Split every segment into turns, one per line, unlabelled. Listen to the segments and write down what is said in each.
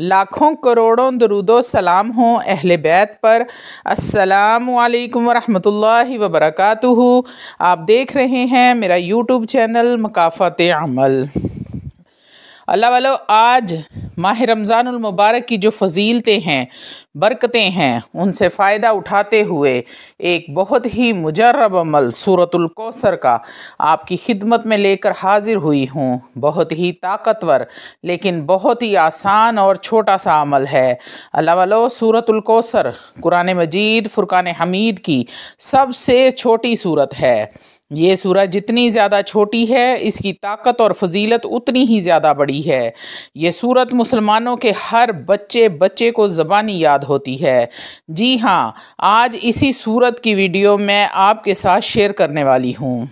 लाखों करोड़ों दरुदो सलाम हों अहल बैत पर अस्सलाम वालेकुम रहमतुल्लाहि व बरकातुहू आप देख रहे हैं मेरा यूट्यूब चैनल मकाफत अमल अल्लाह वालो आज माह रमज़ानमबारक की जो फजीलतें हैं बरकतें हैं उनसे फ़ायदा उठाते हुए एक बहुत ही मुजरब अमल सूरतुल्कौसर का आपकी खिदमत में लेकर हाजिर हुई हूँ बहुत ही ताकतवर लेकिन बहुत ही आसान और छोटा सा अमल है अल्लाह वालो कुरान मजीद फ़ुरक़ान हमीद की सबसे छोटी सूरत है ये सूरज जितनी ज़्यादा छोटी है इसकी ताकत और फजीलत उतनी ही ज़्यादा बड़ी है ये सूरत मुसलमानों के हर बच्चे बच्चे को ज़बानी याद होती है जी हाँ आज इसी सूरत की वीडियो मैं आपके साथ शेयर करने वाली हूँ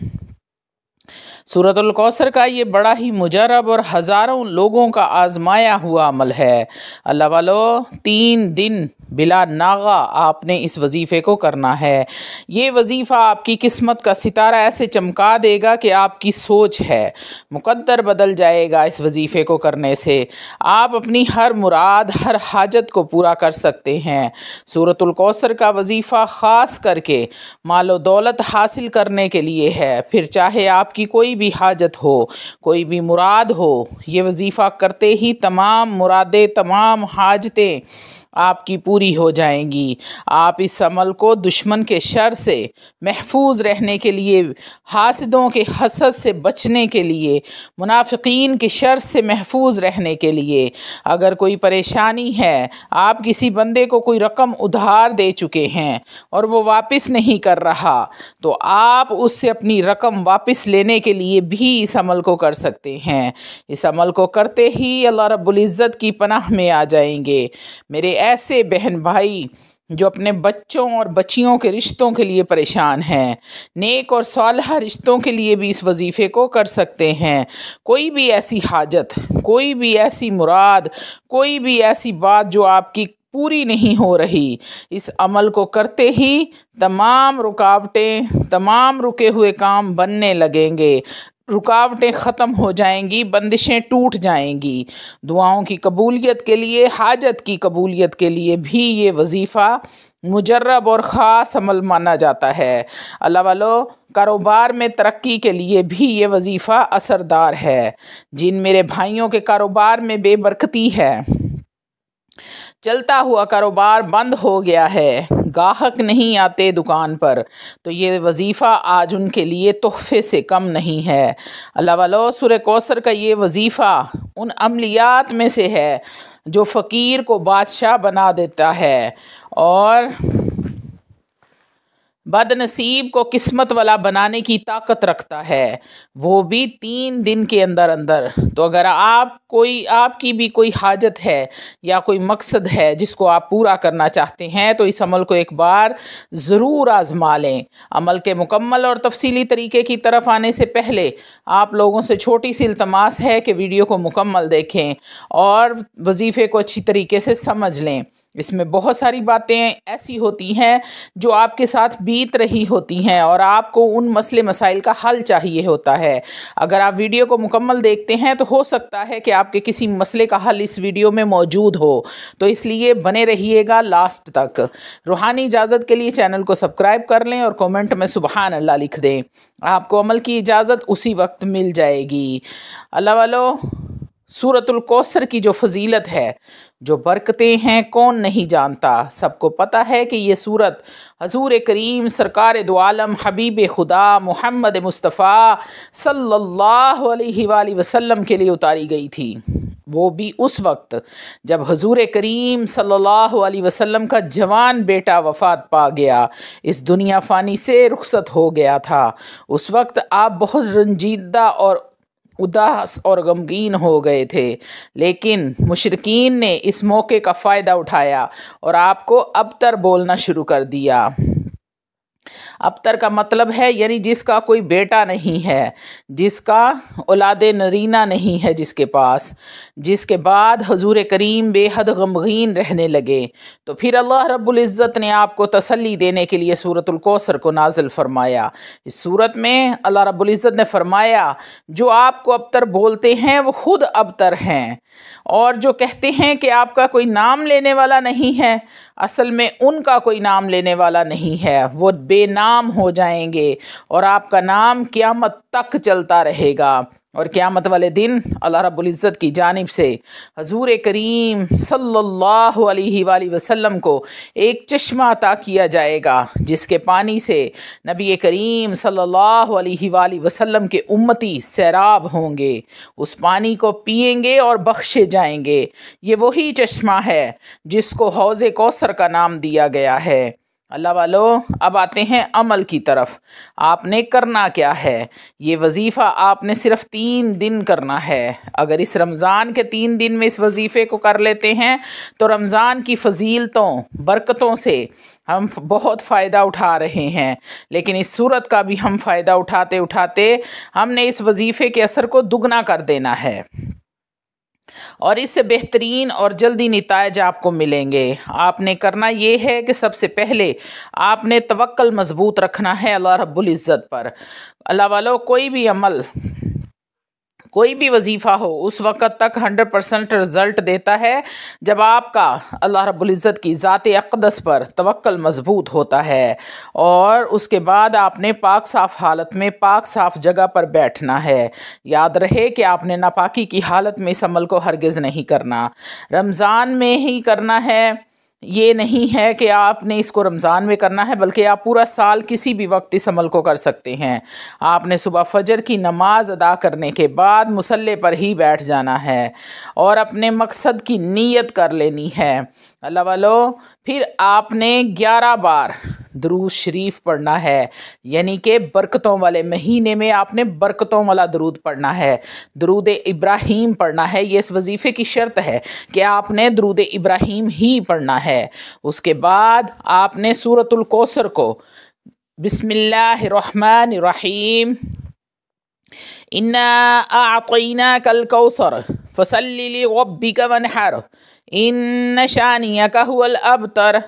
सूरतलकौसर का ये बड़ा ही मुजरब और हज़ारों लोगों का आजमाया हुआ अमल है अल्लाह वालो तीन दिन बिला नागा आपने इस वजीफ़े को करना है ये वजीफ़ा आपकी किस्मत का सितारा ऐसे चमका देगा कि आपकी सोच है मुकद्दर बदल जाएगा इस वजीफ़े को करने से आप अपनी हर मुराद हर हाजत को पूरा कर सकते हैं सूरतलकौसर का वजीफ़ा ख़ास करके मालो दौलत हासिल करने के लिए है फिर चाहे आपकी कोई कोई भी हाजत हो कोई भी मुराद हो ये वजीफ़ा करते ही तमाम मुरादें तमाम हाजतें आपकी पूरी हो जाएंगी आप इस अमल को दुश्मन के शर से महफूज रहने के लिए हासदों के हसद से बचने के लिए मुनाफिकीन के शर से महफूज रहने के लिए अगर कोई परेशानी है आप किसी बंदे को कोई रकम उधार दे चुके हैं और वो वापस नहीं कर रहा तो आप उससे अपनी रकम वापस लेने के लिए भी इस अमल को कर सकते हैं इस अमल को करते ही अल्लाह रब्बुल की पनाह में आ जाएंगे मेरे ऐसे बहन भाई जो अपने बच्चों और बच्चियों के रिश्तों के लिए परेशान हैं नेक और सालह रिश्तों के लिए भी इस वजीफ़े को कर सकते हैं कोई भी ऐसी हाजत कोई भी ऐसी मुराद कोई भी ऐसी बात जो आपकी पूरी नहीं हो रही इस अमल को करते ही तमाम रुकावटें तमाम रुके हुए काम बनने लगेंगे रुकावटें ख़त्म हो जाएंगी बंदिशें टूट जाएंगी दुआओं की कबूलियत के लिए हाजत की कबूलियत के लिए भी ये वजीफ़ा मुजरब और ख़ास अमल माना जाता है अल्लाह वालो कारोबार में तरक्की के लिए भी ये वजीफ़ा असरदार है जिन मेरे भाइयों के कारोबार में बेबरकती है चलता हुआ कारोबार बंद हो गया है गाहक नहीं आते दुकान पर तो ये वजीफ़ा आज उनके लिए तोहफ़े से कम नहीं है अल्लाह सुर कौसर का ये वजीफ़ा उन अमलियात में से है जो फ़कीर को बादशाह बना देता है और बदनसीब को किस्मत वाला बनाने की ताकत रखता है वो भी तीन दिन के अंदर अंदर तो अगर आप कोई आपकी भी कोई हाजत है या कोई मकसद है जिसको आप पूरा करना चाहते हैं तो इस अमल को एक बार ज़रूर आज़मा लें अमल के मुकम्मल और तफसीली तरीके की तरफ आने से पहले आप लोगों से छोटी सी इल्तमास है कि वीडियो को मुकम्मल देखें और वजीफ़े को अच्छी तरीके से समझ लें इसमें बहुत सारी बातें ऐसी होती हैं जो आपके साथ बीत रही होती हैं और आपको उन मसले मसाइल का हल चाहिए होता है अगर आप वीडियो को मुकम्मल देखते हैं तो हो सकता है कि आपके किसी मसले का हल इस वीडियो में मौजूद हो तो इसलिए बने रहिएगा लास्ट तक रूहानी इजाज़त के लिए चैनल को सब्सक्राइब कर लें और कॉमेंट में सुबहान अल्लाह लिख दें आपको अमल की इजाज़त उसी वक्त मिल जाएगी अल्लाह वालों सूरतुल कौसर की जो फजीलत है जो बरकतें हैं कौन नहीं जानता सबको पता है कि ये सूरत हजूर करीम सरकार दोआलम हबीब खुदा मोहम्मद मुस्तफ़ा सल्लल्लाहु अलैहि वसल्लम के लिए उतारी गई थी वो भी उस वक्त जब हजूर करीम सल्ला वसलम का जवान बेटा वफात पा गया इस दुनिया फ़ानी से रुखसत हो गया था उस वक्त आप बहुत रंजीदा और उदास और गमगीन हो गए थे लेकिन मुशरकिन ने इस मौके का फ़ायदा उठाया और आपको अब तर बोलना शुरू कर दिया अबतर का मतलब है यानी जिसका कोई बेटा नहीं है जिसका औलाद नरीना नहीं है जिसके पास जिसके बाद हजूर करीम बेहद गमगीन रहने लगे तो फिर अल्लाह रब्ज़त ने आपको तसली देने के लिए सूरतलकोसर को नाजिल फ़रमाया इस सूरत में अल्लाह रब्ज़त ने फ़रमाया जो आपको अबतर बोलते हैं वो ख़ुद अबतर हैं और जो कहते हैं कि आपका कोई नाम लेने वाला नहीं है असल में उनका कोई नाम लेने वाला नहीं है वो बेनाम नाम हो जाएंगे और आपका नाम क़्यामत तक चलता रहेगा और क़्यामत वाले दिन अल्लाह रब्ज़त की जानब से हजूर करीम सल्लल्लाहु अलैहि वसल्लम को एक चश्मा अता किया जाएगा जिसके पानी से नबी करीम सल्लल्लाहु अलैहि वसल्लम के उम्मती सैराब होंगे उस पानी को पियेंगे और बख्शे जाएंगे ये वही चश्मा है जिसको हौज़ कौसर का नाम दिया गया है अल्लाह वालो अब आते हैं अमल की तरफ आपने करना क्या है ये वजीफ़ा आपने सिर्फ तीन दिन करना है अगर इस रमज़ान के तीन दिन में इस वजीफ़े को कर लेते हैं तो रमज़ान की फजीलतों बरकतों से हम बहुत फ़ायदा उठा रहे हैं लेकिन इस सूरत का भी हम फ़ायदा उठाते उठाते हमने इस वजीफ़े के असर को दुगना कर देना है और इससे बेहतरीन और जल्दी नतज आपको मिलेंगे आपने करना ये है कि सबसे पहले आपने तवक्ल मजबूत रखना है अल्लाह रब्बुल इज़्ज़त पर अल्लाह वालों कोई भी अमल कोई भी वजीफ़ा हो उस वक़्त तक हंड्रेड परसेंट रिज़ल्ट देता है जब आपका अल्लाह रब्ज़त की ज़ात अकदस पर तवक्ल मजबूत होता है और उसके बाद आपने पाक साफ़ हालत में पाक साफ़ जगह पर बैठना है याद रहे कि आपने नापाकी की हालत में इस अमल को हरगज़ नहीं करना रमज़ान में ही करना है ये नहीं है कि आपने इसको रमज़ान में करना है बल्कि आप पूरा साल किसी भी वक्त इस अमल को कर सकते हैं आपने सुबह फजर की नमाज अदा करने के बाद मुसल्ले पर ही बैठ जाना है और अपने मकसद की नीयत कर लेनी है अल्लाह वालो फिर आपने ग्यारह बार दरूद शरीफ पढ़ना है यानी कि बरकतों वाले महीने में आपने बरकतों वाला दरूद पढ़ना है दरूद इब्राहिम पढ़ना है ये इस वजीफ़े की शर्त है कि आपने दरूद इब्राहिम ही पढ़ना है है उसके बाद आपने सूरतुल कोसर को बिसमीम इन्ना आना कल कौसर फसली का वनहर इन शानिया का हुल तर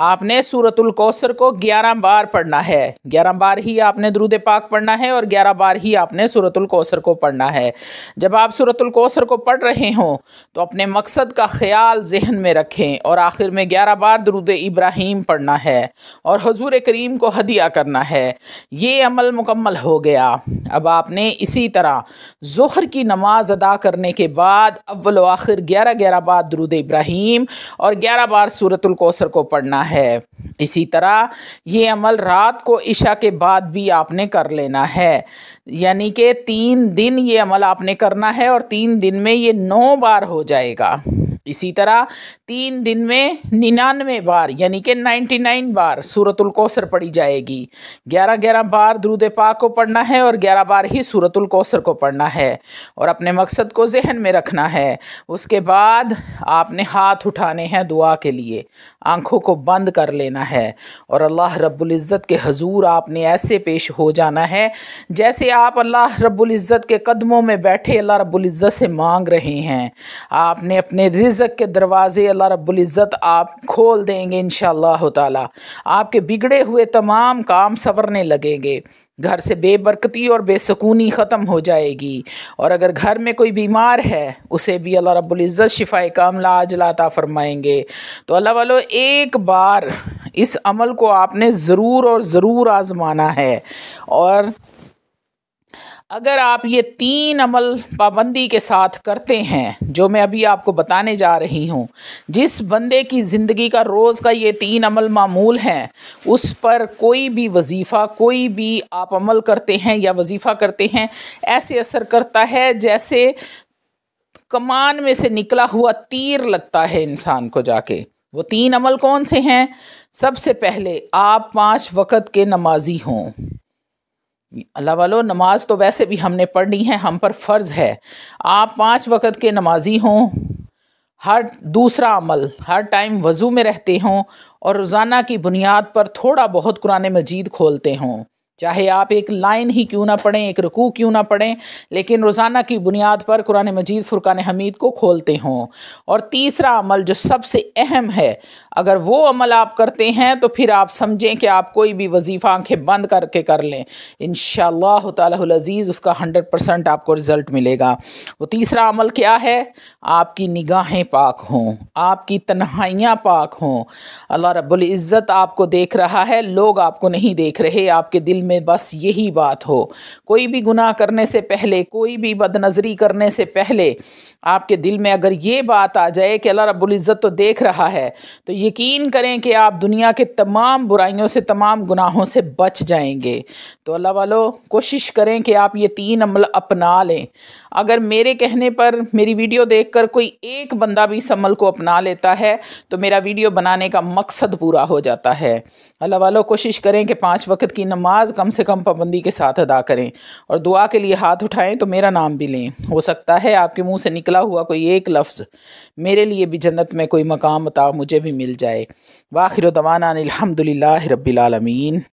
आपने सूरतुल कौसर को ग्यारह बार पढ़ना है ग्यारह बार ही आपने दरूद पाक पढ़ना है और ग्यारह बार ही आपने सूरतुल कौसर को पढ़ना है जब आप सूरतुल कौसर को पढ़ रहे हों तो अपने मकसद का ख्याल जहन में रखें और आखिर में ग्यारह बार दरुद इब्राहिम पढ़ना है और हजूर करीम को हदिया करना है ये अमल मुकम्मल हो गया अब आपने इसी तरह ज़हर की नमाज अदा करने के बाद अव्वल आखिर ग्यारह ग्यारह बार दरूद इब्राहिम और ग्यारह बार सूरतुल कौसर को पढ़ना है इसी तरह ये अमल रात को इशा के बाद भी आपने कर लेना है यानी कि तीन दिन ये अमल आपने करना है और तीन दिन में ये नौ बार हो जाएगा इसी तरह तीन दिन में निन्यानवे बार यानी कि नाइन्टी नाइन बार सूरतुल कौसर पढ़ी जाएगी ग्यारह ग्यारह बार द्रुद पाक को पढ़ना है और ग्यारह बार ही सूरतुल कौसर को पढ़ना है और अपने मकसद को जहन में रखना है उसके बाद आपने हाथ उठाने हैं दुआ के लिए आँखों को बंद कर लेना है और अल्लाह रब्ज़त के हजूर आपने ऐसे पेश हो जाना है जैसे आप अल्लाह रब्ज़त के कदमों में बैठे अल्लाह रब्ज़त से मांग रहे हैं आपने अपने रिजक के दरवाज़े अल्लाह रब्ज़त आप खोल देंगे इन ताला आपके बिगड़े हुए तमाम काम संवरने लगेंगे घर से बेबरकती और बेसकूनी ख़त्म हो जाएगी और अगर घर में कोई बीमार है उसे भी अल्लाह रब्बुल इज़्ज़त शिफाए कामला आजलाता फ़रमाएंगे तो अल्लाह वालों एक बार इस अमल को आपने ज़रूर और ज़रूर आज़माना है और अगर आप ये तीन अमल पाबंदी के साथ करते हैं जो मैं अभी आपको बताने जा रही हूँ जिस बंदे की ज़िंदगी का रोज़ का ये तीन अमल मामूल हैं उस पर कोई भी वजीफ़ा कोई भी आप अमल करते हैं या वजीफ़ा करते हैं ऐसे असर करता है जैसे कमान में से निकला हुआ तीर लगता है इंसान को जाके वो तीन अमल कौन से हैं सबसे पहले आप पाँच वक़्त के नमाजी हों अल्लाह वालों नमाज तो वैसे भी हमने पढ़नी है हम पर फ़र्ज़ है आप पाँच वक़्त के नमाजी हों हर दूसरा अमल हर टाइम वज़ू में रहते हों और रोज़ाना की बुनियाद पर थोड़ा बहुत कुरान मजीद खोलते हों चाहे आप एक लाइन ही क्यों ना पढ़ें एक रुकू क्यों ना पढ़ें लेकिन रोज़ाना की बुनियाद पर कुरान मजीद फ़ुरक़ान हमीद को खोलते हों और तीसरा अमल जो सबसे अहम है अगर वो अमल आप करते हैं तो फिर आप समझें कि आप कोई भी वजीफ़ा आंखें बंद करके कर लें इन शज़ीज़ उसका हंड्रेड परसेंट आपको रिज़ल्ट मिलेगा वो तीसरा अमल क्या है आपकी निगाहें पाक हों आपकी तन्हाइयाँ पाक हों अल्लाह रब्ज़त आपको देख रहा है लोग आपको नहीं देख रहे आपके दिल में बस यही बात हो कोई भी गुनाह करने से पहले कोई भी बदनज़री करने से पहले आपके दिल में अगर ये बात आ जाए कि अल्लाह रब्ज़त तो देख रहा है तो यकीन करें कि आप दुनिया के तमाम बुराइयों से तमाम गुनाहों से बच जाएंगे तो अल्लाह वालों कोशिश करें कि आप ये तीन अमल अपना लें अगर मेरे कहने पर मेरी वीडियो देखकर कोई एक बंदा भी इस अमल को अपना लेता है तो मेरा वीडियो बनाने का मकसद पूरा हो जाता है अल्लाह वालों कोशिश करें कि पाँच वक्त की नमाज कम से कम पाबंदी के साथ अदा करें और दुआ के लिए हाथ उठाएं तो मेरा नाम भी लें हो सकता है आपके मुंह से निकला हुआ कोई एक लफ्ज़ मेरे लिए भी जन्नत में कोई मकाम अता मुझे भी मिल जाए वाखिर दवाना अलहमदिल्ला रबीआलमीन